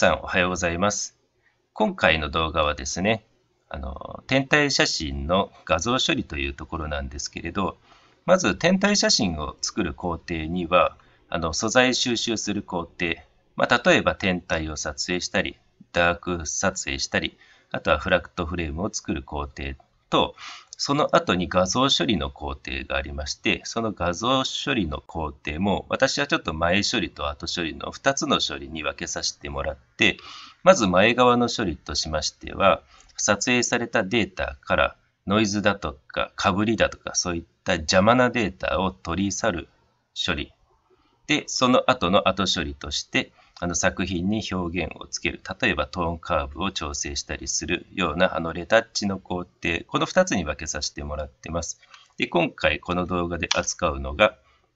さんおはようございます。今回の動画はですね、あの天体写真の画像処理というところなんですけれど、まず天体写真を作る工程には、あの素材収集する工程、まあ、例えば天体を撮影したり、ダーク撮影したり、あとはフラクトフレームを作る工程と、その後に画像処理の工程がありまして、その画像処理の工程も、私はちょっと前処理と後処理の2つの処理に分けさせてもらって、まず前側の処理としましては、撮影されたデータからノイズだとか、被りだとか、そういった邪魔なデータを取り去る処理。で、その後の後処理として、あの作品に表現をつける例えばトーンカーブを調整したりするようなあのレタッチの工程この2つに分けさせてもらってますで今回この動画で扱うのが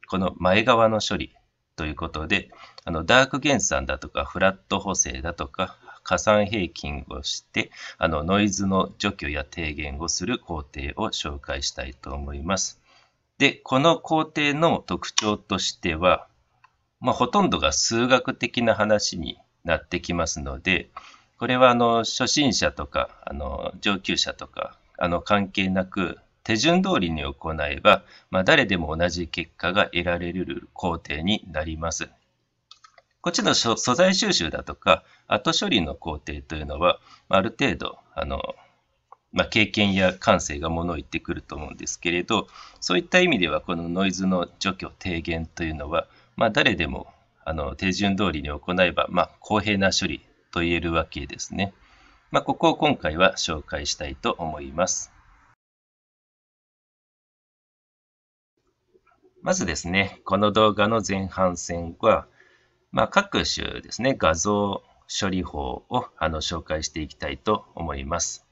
この前側の処理ということであのダーク減産だとかフラット補正だとか加算平均をしてあのノイズの除去や低減をする工程を紹介したいと思いますでこの工程の特徴としてはまあ、ほとんどが数学的な話になってきますので、これはあの初心者とかあの上級者とかあの関係なく手順通りに行えば、まあ、誰でも同じ結果が得られる工程になります。こっちの素材収集だとか後処理の工程というのはある程度あの、まあ、経験や感性がものを言ってくると思うんですけれどそういった意味ではこのノイズの除去低減というのはまあ、誰でもあの手順通りに行えば、まあ、公平な処理と言えるわけですね。まあ、ここを今回は紹介したいと思います。まずですね、この動画の前半戦は、まあ、各種ですね、画像処理法をあの紹介していきたいと思います。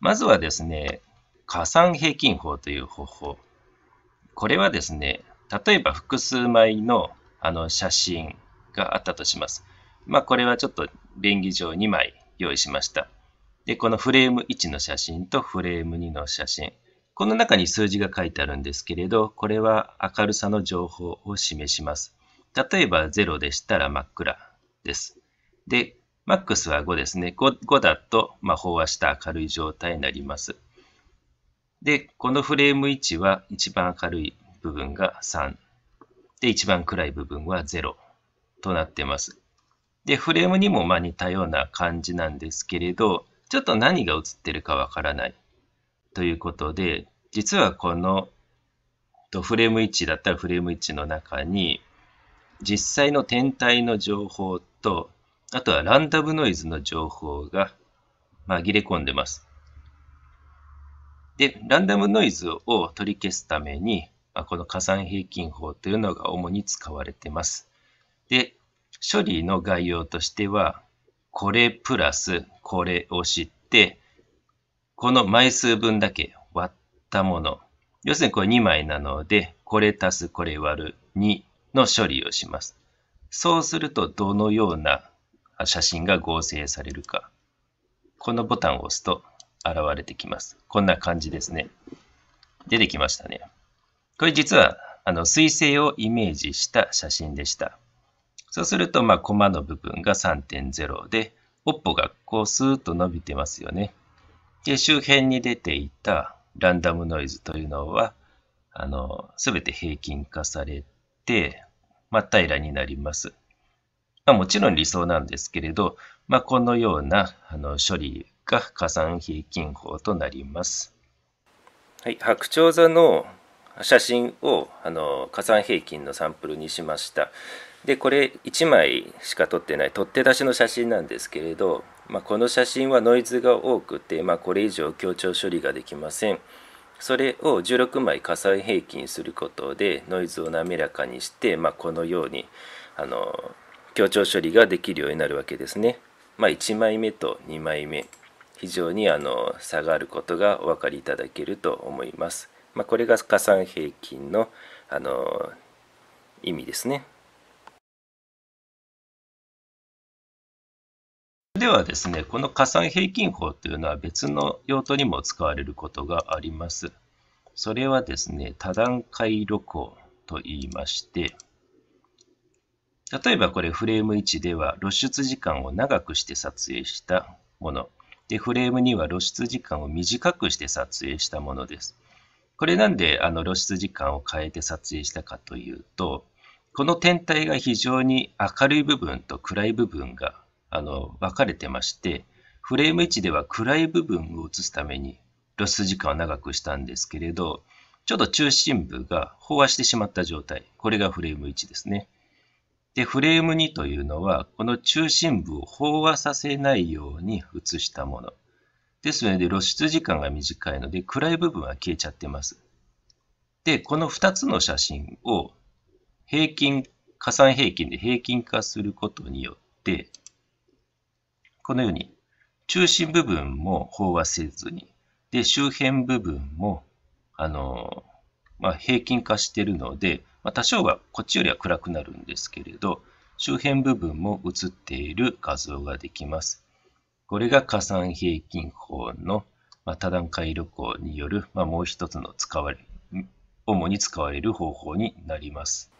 まずはですね、加算平均法という方法。これはですね、例えば複数枚のあの写真があったとします。まあ、これはちょっと便宜上2枚用意しました。で、このフレーム1の写真とフレーム2の写真。この中に数字が書いてあるんですけれど、これは明るさの情報を示します。例えば0でしたら真っ暗です。で、マックスは5ですね。5, 5だと、まあ、飽和した明るい状態になります。で、このフレーム1は一番明るい部分が3で、一番暗い部分は0となってます。で、フレームにもま似たような感じなんですけれど、ちょっと何が映ってるかわからないということで、実はこのフレーム1だったらフレーム1の中に、実際の天体の情報と、あとはランダムノイズの情報が紛れ込んでます。で、ランダムノイズを取り消すために、まあ、この加算平均法というのが主に使われています。で、処理の概要としては、これプラスこれを知って、この枚数分だけ割ったもの。要するにこれ2枚なので、これ足すこれ割る2の処理をします。そうするとどのような写真が合成されるか。このボタンを押すと現れてきます。こんな感じですね。出てきましたね。これ実は、あの、水星をイメージした写真でした。そうすると、まあ、コマの部分が3.0で、おっぽがこうスーッと伸びてますよね。で、周辺に出ていたランダムノイズというのは、あの、すべて平均化されて、まあ、平らになります。まあ、もちろん理想なんですけれど、まあ、このようなあの処理が加算平均法となります。はい、白鳥座の写真をあの加算平均のサンプルにしましたでこれ1枚しか撮ってない取って出しの写真なんですけれど、まあ、この写真はノイズが多くて、まあ、これ以上強調処理ができませんそれを16枚加算平均することでノイズを滑らかにして、まあ、このようにあの強調処理ができるようになるわけですね、ま1枚目と2枚目非常にあの差があることがお分かりいただけると思いますまあ、これが加算平均のあの意味ですね。ではですね、この加算平均法というのは別の用途にも使われることがあります。それはですね、多段階録音と言いまして、例えばこれフレーム1では露出時間を長くして撮影したもの、でフレーム2は露出時間を短くして撮影したものです。これなんであの露出時間を変えて撮影したかというと、この天体が非常に明るい部分と暗い部分があの分かれてまして、フレーム位置では暗い部分を映すために露出時間を長くしたんですけれど、ちょっと中心部が飽和してしまった状態。これがフレーム1ですね。で、フレーム2というのは、この中心部を飽和させないように映したもの。ですので露出時間が短いので暗い部分は消えちゃってます。で、この2つの写真を平均、加算平均で平均化することによって、このように中心部分も飽和せずに、で、周辺部分も、あの、まあ、平均化してるので、まあ、多少はこっちよりは暗くなるんですけれど、周辺部分も映っている画像ができます。これが加算平均法の、まあ、多段階旅行による、まあ、もう一つの使われ、主に使われる方法になります。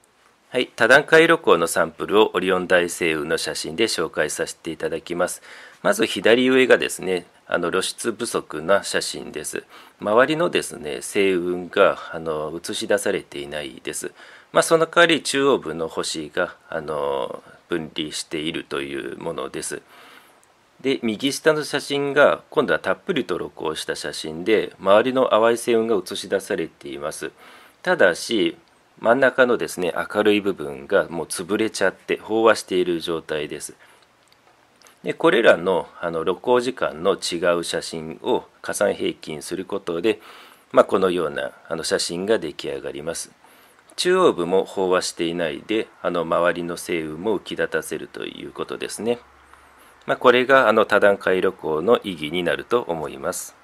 はい、多段階旅行のサンプルをオリオン大星雲の写真で紹介させていただきます。まず左上がですね、あの露出不足な写真です。周りのですね、星雲があの映し出されていないです。まあ、その代わり中央部の星があの分離しているというものです。で右下の写真が今度はたっぷりと録音した写真で周りの淡い星雲が映し出されていますただし真ん中のですね明るい部分がもう潰れちゃって飽和している状態ですでこれらのあの録音時間の違う写真を加算平均することで、まあ、このようなあの写真が出来上がります中央部も飽和していないであの周りの星雲も浮き立たせるということですね。まあ、これがあの多段階旅行の意義になると思います。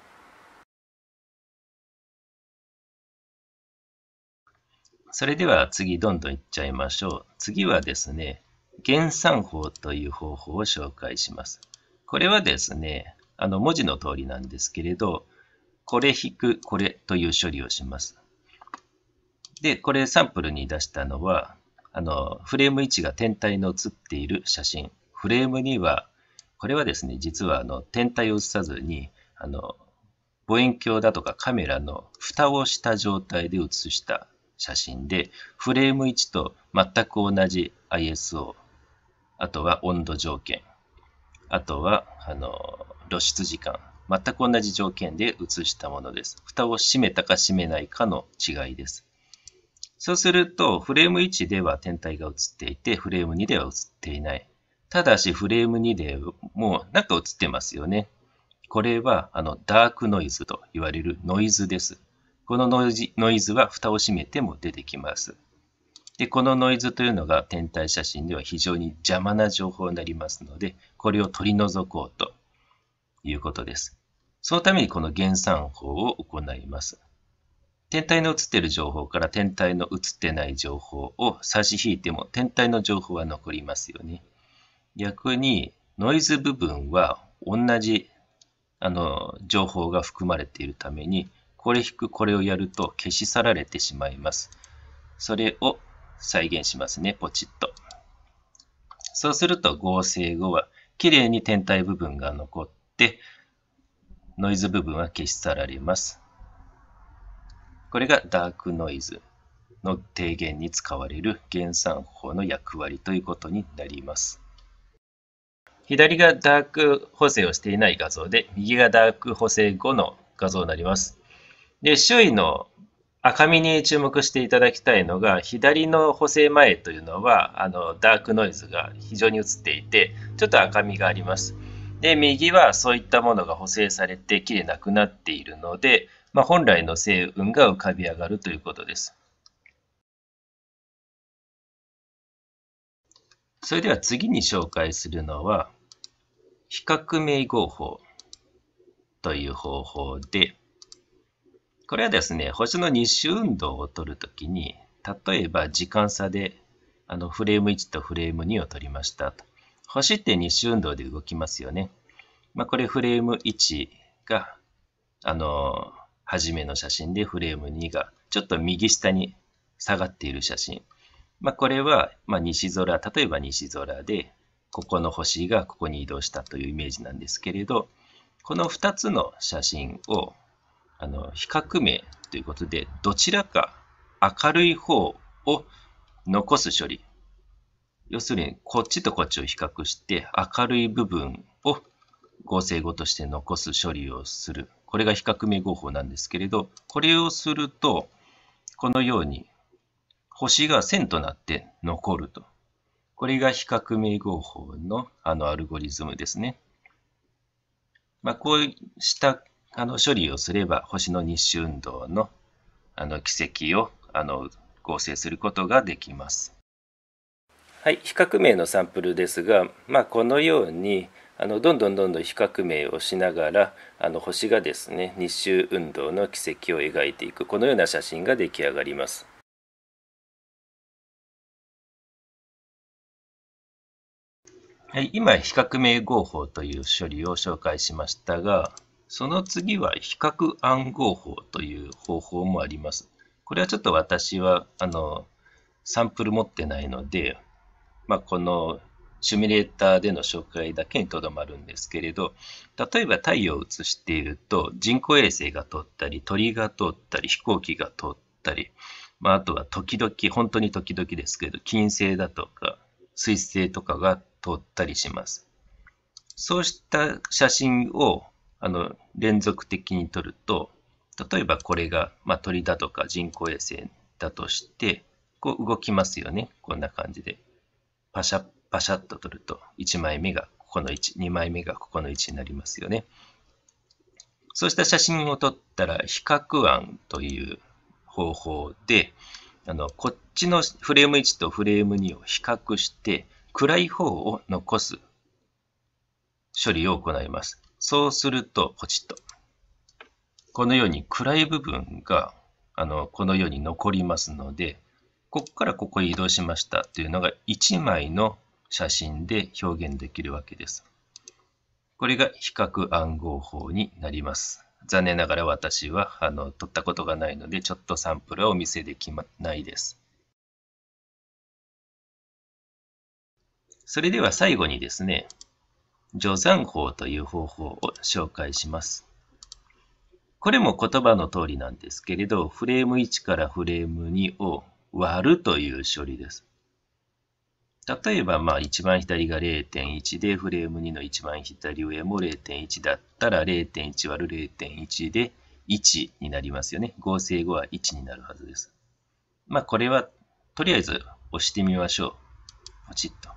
それでは次どんどん行っちゃいましょう。次はですね、減算法という方法を紹介します。これはですね、あの文字の通りなんですけれど、これ引くこれという処理をします。で、これサンプルに出したのは、あのフレーム位置が天体の写っている写真。フレームにはこれはですね、実はあの天体を映さずに、あの望遠鏡だとかカメラの蓋をした状態で写した写真で、フレーム1と全く同じ ISO、あとは温度条件、あとはあの露出時間、全く同じ条件で写したものです。蓋を閉めたか閉めないかの違いです。そうすると、フレーム1では天体が写っていて、フレーム2では写っていない。ただしフレーム2でもうなんか映ってますよね。これはあのダークノイズと言われるノイズです。このノイズノイズは蓋を閉めても出てきます。で、このノイズというのが天体写真では非常に邪魔な情報になりますので、これを取り除こうということです。そのためにこの減算法を行います。天体の写っている情報から天体の写ってない情報を差し引いても天体の情報は残りますよね。逆にノイズ部分は同じあの情報が含まれているためにこれ引くこれをやると消し去られてしまいます。それを再現しますね、ポチッと。そうすると合成後はきれいに天体部分が残ってノイズ部分は消し去られます。これがダークノイズの低減に使われる減産法の役割ということになります。左がダーク補正をしていない画像で、右がダーク補正後の画像になります。で、周囲の赤みに注目していただきたいのが、左の補正前というのは、あのダークノイズが非常に映っていて、ちょっと赤みがあります。で、右はそういったものが補正されて、きれなくなっているので、まあ、本来の星雲が浮かび上がるということです。それでは次に紹介するのは、比較名合法という方法で、これはですね、星の日周運動を取るときに、例えば時間差であのフレーム1とフレーム2を取りましたと。星って日周運動で動きますよね。まあ、これフレーム1が、あの、初めの写真でフレーム2がちょっと右下に下がっている写真。まあ、これは、まあ、西空、例えば西空で、ここの星がここに移動したというイメージなんですけれど、この2つの写真をあの比較名ということで、どちらか明るい方を残す処理。要するに、こっちとこっちを比較して、明るい部分を合成語として残す処理をする。これが比較名合法なんですけれど、これをすると、このように星が線となって残ると。これが比較名合法のあのアルゴリズムですね。まあ、こうしたあの処理をすれば星の日周運動のあの軌跡をあの合成することができます。はい、比較名のサンプルですが、まあ、このようにあのどんどんどんどん比較名をしながらあの星がですね日周運動の軌跡を描いていくこのような写真が出来上がります。はい、今、比較名合法という処理を紹介しましたが、その次は比較暗号法という方法もあります。これはちょっと私は、あの、サンプル持ってないので、まあ、このシミュレーターでの紹介だけにとどまるんですけれど、例えば太陽を映していると人工衛星が通ったり、鳥が通ったり、飛行機が通ったり、まあ、あとは時々、本当に時々ですけど、金星だとか水星とかが撮ったりします。そうした写真をあの連続的に撮ると、例えばこれが、まあ、鳥だとか人工衛星だとして、こう動きますよね。こんな感じで。パシャッパシャッと撮ると、1枚目がここの位置、2枚目がここの位置になりますよね。そうした写真を撮ったら、比較案という方法で、あのこっちのフレーム1とフレーム2を比較して、暗い方を残す処理を行います。そうすると、ポチッと。このように暗い部分が、あの、このように残りますので、ここからここへ移動しましたというのが1枚の写真で表現できるわけです。これが比較暗号法になります。残念ながら私はあの撮ったことがないので、ちょっとサンプルはお見せできないです。それでは最後にですね、助算法という方法を紹介します。これも言葉の通りなんですけれど、フレーム1からフレーム2を割るという処理です。例えば、まあ、一番左が0.1で、フレーム2の一番左上も0.1だったら、0.1割る0.1で1になりますよね。合成後は1になるはずです。まあ、これは、とりあえず押してみましょう。ポチッと。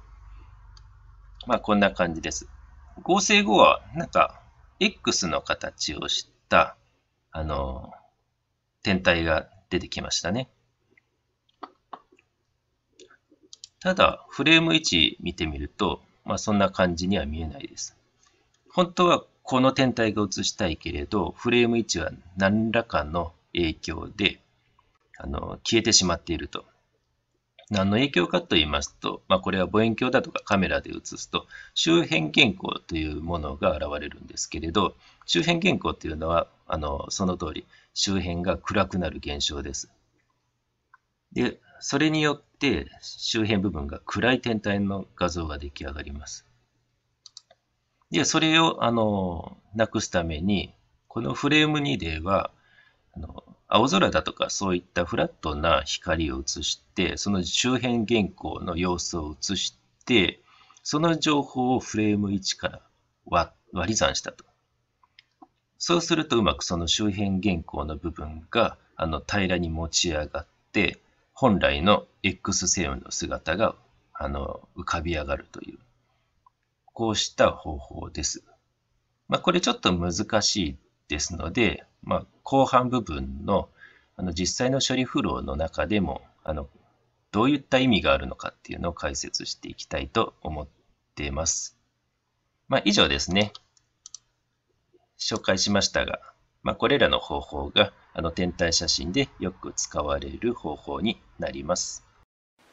まあ、こんな感じです。合成後は、なんか、X の形をした、あの、天体が出てきましたね。ただ、フレーム位置見てみると、まあ、そんな感じには見えないです。本当はこの天体が映したいけれど、フレーム位置は何らかの影響で、あの、消えてしまっていると。何の影響かと言いますと、まあ、これは望遠鏡だとかカメラで写すと周辺原康というものが現れるんですけれど周辺原光というのはあのその通り周辺が暗くなる現象です。でそれによって周辺部分が暗い天体の画像が出来上がります。でそれをあのなくすためにこのフレーム2ではあの青空だとかそういったフラットな光を映してその周辺原稿の様子を映してその情報をフレーム1から割り算したと。そうするとうまくその周辺原稿の部分があの平らに持ち上がって本来の X 線の姿があの浮かび上がるというこうした方法です。まあ、これちょっと難しいですのでまあ、後半部分のあの実際の処理フローの中でもあのどういった意味があるのかっていうのを解説していきたいと思っています。まあ、以上ですね。紹介しましたが、まあ、これらの方法があの天体写真でよく使われる方法になります。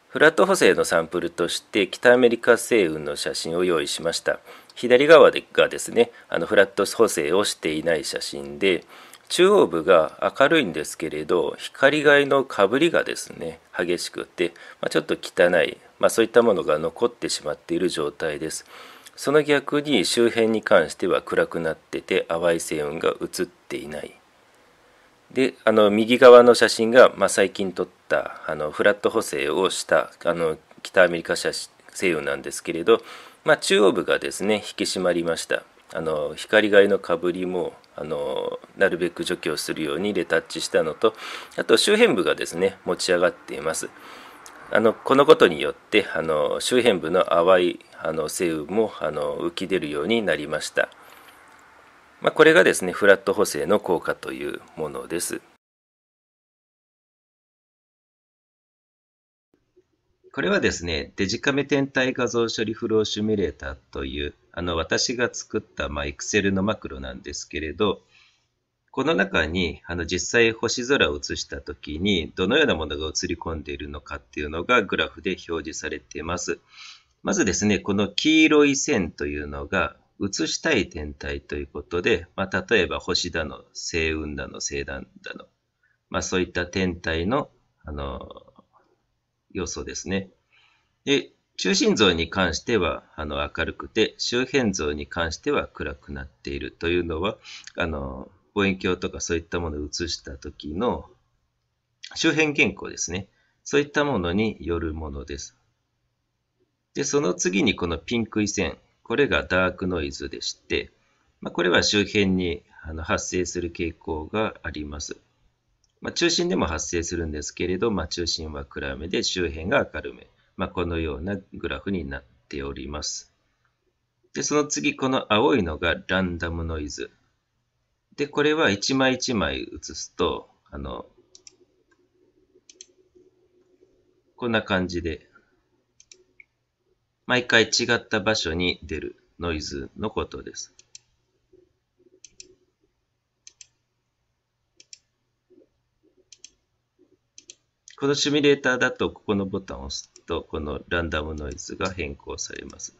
フラット補正のサンプルとして北アメリカ星雲の写真を用意しました。左側がですね、あのフラット補正をしていない写真で、中央部が明るいんですけれど光いのかぶりがですね激しくて、まあ、ちょっと汚い、まあ、そういったものが残ってしまっている状態ですその逆に周辺に関しては暗くなってて淡い星雲が映っていないであの右側の写真が、まあ、最近撮ったあのフラット補正をしたあの北アメリカ写星雲なんですけれど、まあ、中央部がですね引き締まりましたあの光害のかぶりもあのなるべく除去をするようにレタッチしたのとあと周辺部がですね持ち上がっていますあのこのことによってあの周辺部の淡いあの星雲もあの浮き出るようになりました、まあ、これがですねフラット補正の効果というものですこれはですね、デジカメ天体画像処理フローシミュレーターという、あの、私が作った、まあ、Excel のマクロなんですけれど、この中に、あの、実際星空を映した時に、どのようなものが映り込んでいるのかっていうのがグラフで表示されています。まずですね、この黄色い線というのが、映したい天体ということで、まあ、例えば星だの、星雲だの、星団だの、まあ、そういった天体の、あの、要素ですね。で、中心像に関してはあの明るくて、周辺像に関しては暗くなっているというのは、あの望遠鏡とかそういったものを映した時の周辺原稿ですね。そういったものによるものです。で、その次にこのピンクい線。これがダークノイズでして、まあ、これは周辺にあの発生する傾向があります。まあ、中心でも発生するんですけれど、まあ、中心は暗めで周辺が明るめ、まあ、このようなグラフになっております。で、その次、この青いのがランダムノイズ。で、これは1枚1枚映すと、あの、こんな感じで、毎回違った場所に出るノイズのことです。このシミュレーターだと、ここのボタンを押すと、このランダムノイズが変更されます。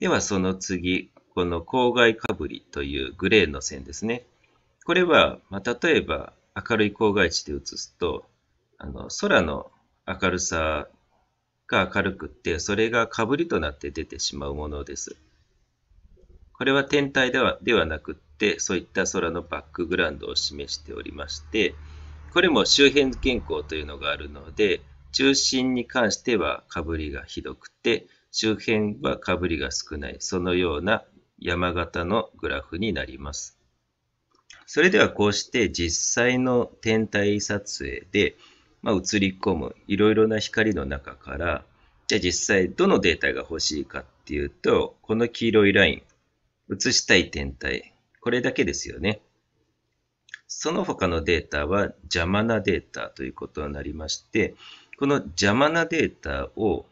では、その次、この郊外かぶりというグレーの線ですね。これは、まあ、例えば明るい郊外地で映すと、あの空の明るさが明るくって、それがかぶりとなって出てしまうものです。これは天体ではではなくって、そういった空のバックグラウンドを示しておりまして、これも周辺健康というのがあるので、中心に関してはかぶりがひどくて、周辺はかぶりが少ない、そのような山形のグラフになります。それではこうして実際の天体撮影で、まあ、映り込むいろいろな光の中から、じゃあ実際どのデータが欲しいかっていうと、この黄色いライン、映したい天体、これだけですよね。その他のデータは邪魔なデータということになりまして、この邪魔なデータを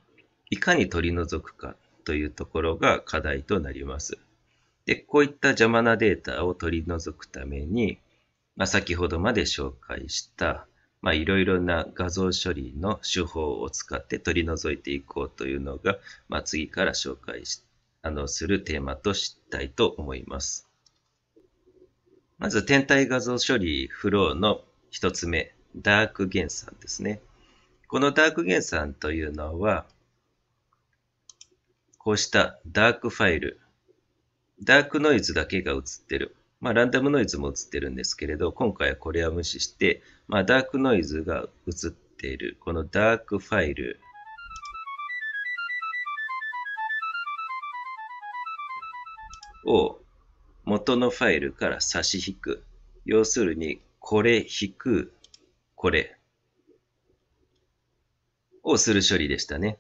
いかに取り除くかというところが課題となります。で、こういった邪魔なデータを取り除くために、まあ、先ほどまで紹介した、まあ、いろいろな画像処理の手法を使って取り除いていこうというのが、まあ、次から紹介し、あの、するテーマとしたいと思います。まず天体画像処理フローの一つ目、ダーク原産ですね。このダーク原産というのは、こうしたダークファイル、ダークノイズだけが映ってる。まあ、ランダムノイズも映ってるんですけれど、今回はこれは無視して、まあ、ダークノイズが映っている、このダークファイル。を元のファイルから差し引く。要するに、これ引く、これをする処理でしたね。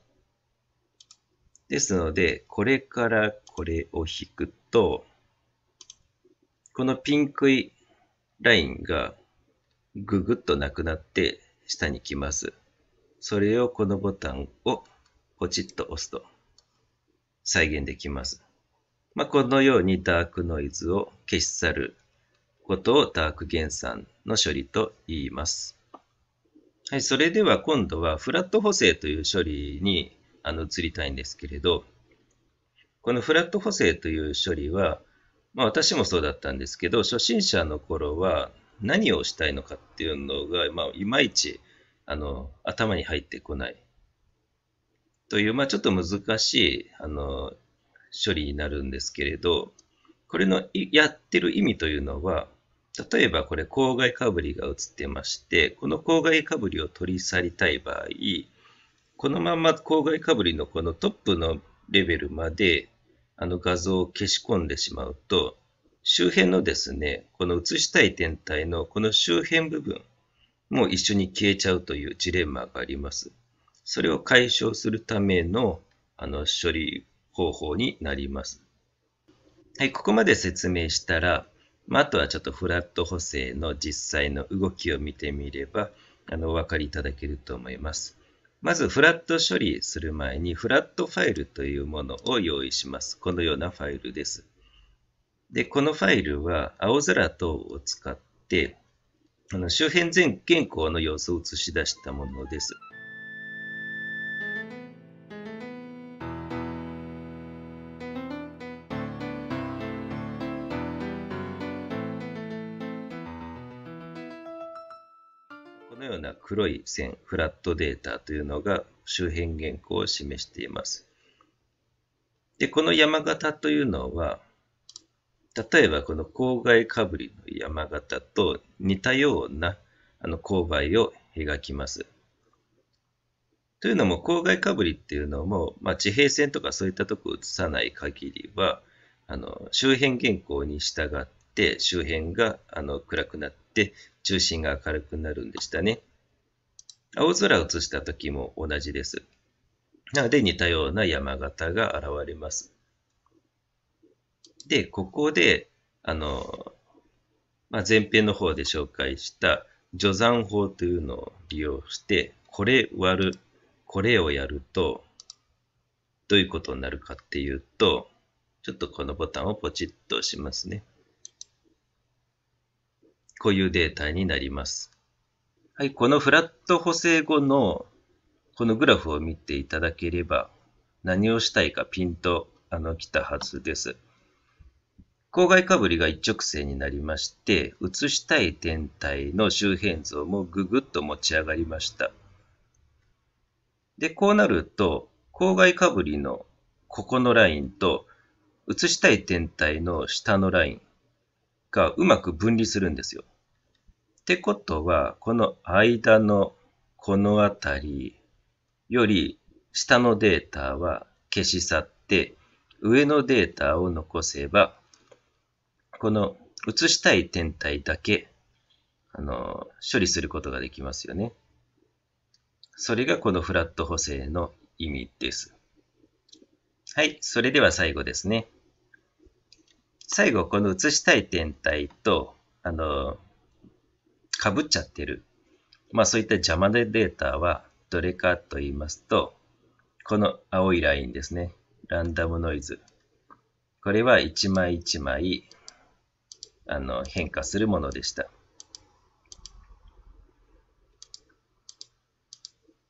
ですので、これからこれを引くと、このピンクいラインがぐぐっとなくなって下に来ます。それをこのボタンをポチッと押すと再現できます。まあ、このようにダークノイズを消し去ることをダーク減産の処理と言います。はい、それでは今度はフラット補正という処理にあの移りたいんですけれど、このフラット補正という処理は、まあ、私もそうだったんですけど、初心者の頃は何をしたいのかっていうのが、まあ、いまいちあの頭に入ってこないという、まあ、ちょっと難しいあの処理になるんですけれど、これのやってる意味というのは、例えばこれ、郊外かぶりが映ってまして、この郊外かぶりを取り去りたい場合、このまま郊外かぶりのこのトップのレベルまであの画像を消し込んでしまうと、周辺のですね、この映したい天体のこの周辺部分も一緒に消えちゃうというジレンマがあります。それを解消するためのあの処理方法になります。はい、ここまで説明したら、まあ、あとはちょっとフラット補正の実際の動きを見てみれば、あの、お分かりいただけると思います。まず、フラット処理する前に、フラットファイルというものを用意します。このようなファイルです。で、このファイルは、青空等を使って、あの周辺全原稿の様子を映し出したものです。のような黒い線、フラットデータというのが周辺原稿を示しています。で、この山形というのは、例えばこの郊外かぶりの山形と似たようなあの勾配を描きます。というのも郊外かぶりっていうのも、まあ、地平線とかそういったとこ写さない限りはあの周辺原稿に従って周辺があの暗くなって中心が明るくなるんでしたね。青空を映した時も同じです。なので似たような山形が現れます。で、ここで、あの、まあ、前編の方で紹介した序山法というのを利用して、これ割る、これをやると、どういうことになるかっていうと、ちょっとこのボタンをポチッと押しますね。こういうデータになります。はい、このフラット補正後のこのグラフを見ていただければ何をしたいかピンとあの来たはずです。郊外かぶりが一直線になりまして、移したい天体の周辺像もぐぐっと持ち上がりました。で、こうなると、郊外かぶりのここのラインと、移したい天体の下のラインがうまく分離するんですよ。ってことは、この間のこの辺りより下のデータは消し去って、上のデータを残せば、この移したい天体だけ、あの、処理することができますよね。それがこのフラット補正の意味です。はい、それでは最後ですね。最後、この移したい天体と、あの、かぶっちゃってる。まあそういった邪魔でデータはどれかと言いますと、この青いラインですね。ランダムノイズ。これは一枚一枚あの変化するものでした。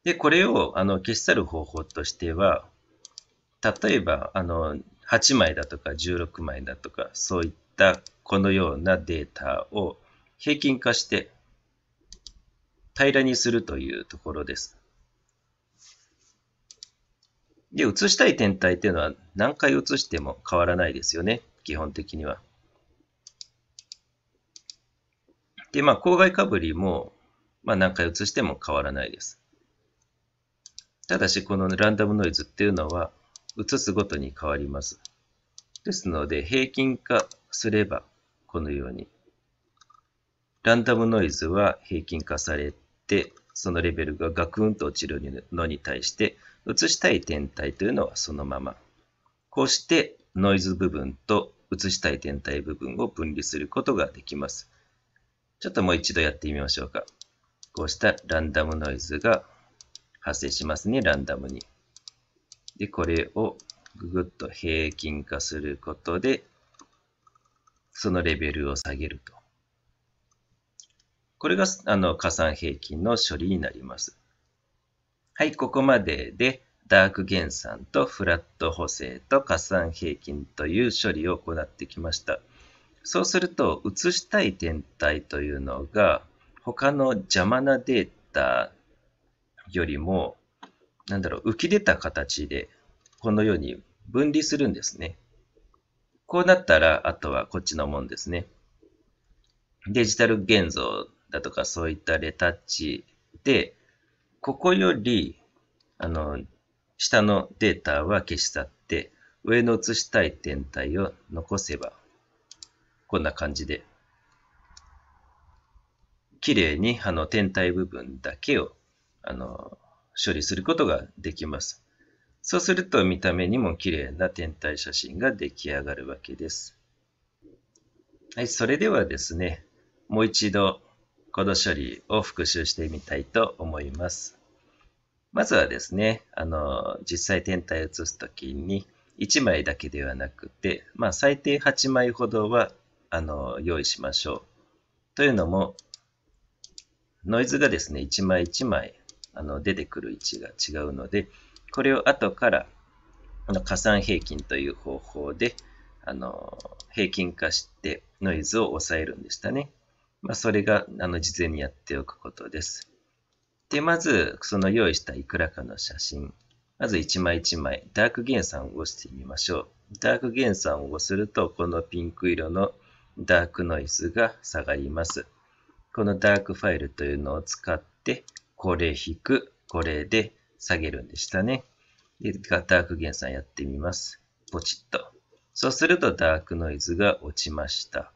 で、これをあの消し去る方法としては、例えばあの8枚だとか16枚だとか、そういったこのようなデータを平均化して平らにするというところです。で、移したい天体っていうのは何回移しても変わらないですよね。基本的には。で、まあ、郊外かぶりも、まあ、何回移しても変わらないです。ただし、このランダムノイズっていうのは、移すごとに変わります。ですので、平均化すれば、このように、ランダムノイズは平均化され、そのレベルがガクンと落ちるのに対して、映したい天体というのはそのまま。こうしてノイズ部分と映したい天体部分を分離することができます。ちょっともう一度やってみましょうか。こうしたランダムノイズが発生しますね、ランダムに。で、これをググッと平均化することで、そのレベルを下げると。これがあの加算平均の処理になります。はい、ここまでで、ダーク減産とフラット補正と加算平均という処理を行ってきました。そうすると、写したい天体というのが、他の邪魔なデータよりも、なんだろう、浮き出た形で、このように分離するんですね。こうなったら、あとはこっちのもんですね。デジタル現像だとかそういったレタッチで、ここより、あの、下のデータは消し去って、上の写したい天体を残せば、こんな感じで、綺麗にあの天体部分だけをあの処理することができます。そうすると見た目にも綺麗な天体写真が出来上がるわけです。はい、それではですね、もう一度コード処理を復習してみたいと思います。まずはですね、あの、実際天体を写すときに、1枚だけではなくて、まあ、最低8枚ほどは、あの、用意しましょう。というのも、ノイズがですね、1枚1枚、あの、出てくる位置が違うので、これを後から、あの、加算平均という方法で、あの、平均化してノイズを抑えるんでしたね。まあ、それが、あの、事前にやっておくことです。で、まず、その用意したいくらかの写真。まず1枚1枚、ダーク減産をしてみましょう。ダーク減産をすると、このピンク色のダークノイズが下がります。このダークファイルというのを使って、これ引く、これで下げるんでしたね。で、ダーク減産やってみます。ポチッと。そうするとダークノイズが落ちました。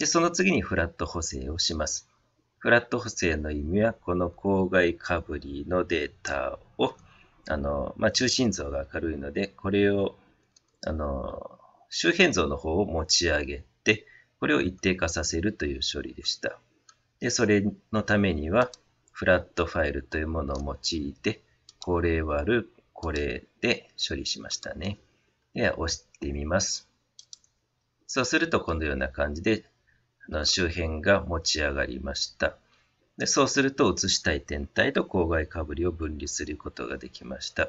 で、その次にフラット補正をします。フラット補正の意味は、この郊外かぶりのデータを、あの、まあ、中心像が明るいので、これを、あの、周辺像の方を持ち上げて、これを一定化させるという処理でした。で、それのためには、フラットファイルというものを用いて、これ割るこれで処理しましたね。では、押してみます。そうすると、このような感じで周辺が持ち上がりました。でそうすると、映したい天体と郊外かぶりを分離することができました。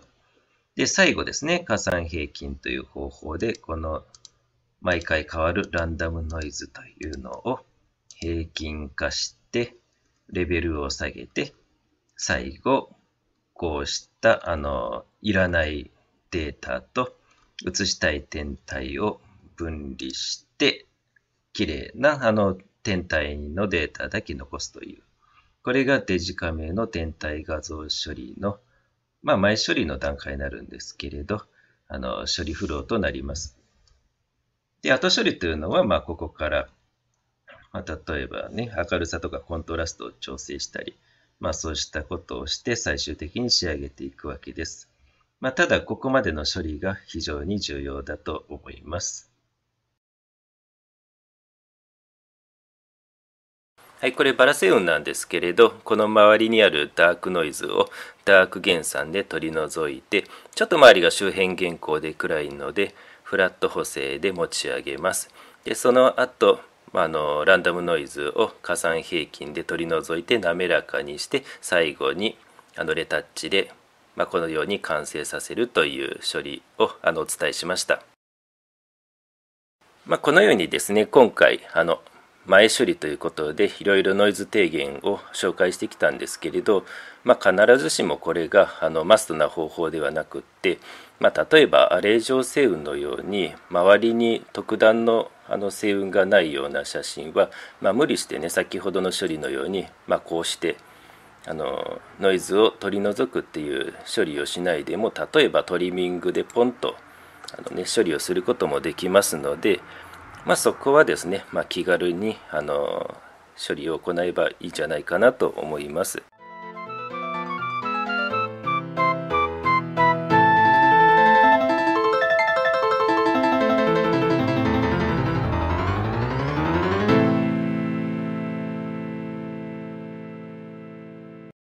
で、最後ですね、加算平均という方法で、この毎回変わるランダムノイズというのを平均化して、レベルを下げて、最後、こうした、あの、いらないデータと移したい天体を分離して、綺麗なあの天体のデータだけ残すという。これがデジカメの天体画像処理の、まあ、前処理の段階になるんですけれど、あの処理フローとなります。で、後処理というのは、まあ、ここから、まあ、例えばね、明るさとかコントラストを調整したり、まあ、そうしたことをして最終的に仕上げていくわけです。まあ、ただ、ここまでの処理が非常に重要だと思います。はい、これバラセウンなんですけれどこの周りにあるダークノイズをダーク原産で取り除いてちょっと周りが周辺原稿で暗いのでフラット補正で持ち上げますでその後まあのランダムノイズを加算平均で取り除いて滑らかにして最後にあのレタッチで、まあ、このように完成させるという処理をあのお伝えしました、まあ、このようにですね今回あの前処理ということでいろいろノイズ低減を紹介してきたんですけれど、まあ、必ずしもこれがあのマストな方法ではなくって、まあ、例えばアレイ状星雲のように周りに特段のあの星雲がないような写真は、まあ、無理してね先ほどの処理のように、まこうしてあのノイズを取り除くっていう処理をしないでも例えばトリミングでポンとあの、ね、処理をすることもできますので。まあ、そこはですね、まあ、気軽にあの処理を行えばいいんじゃないかなと思います。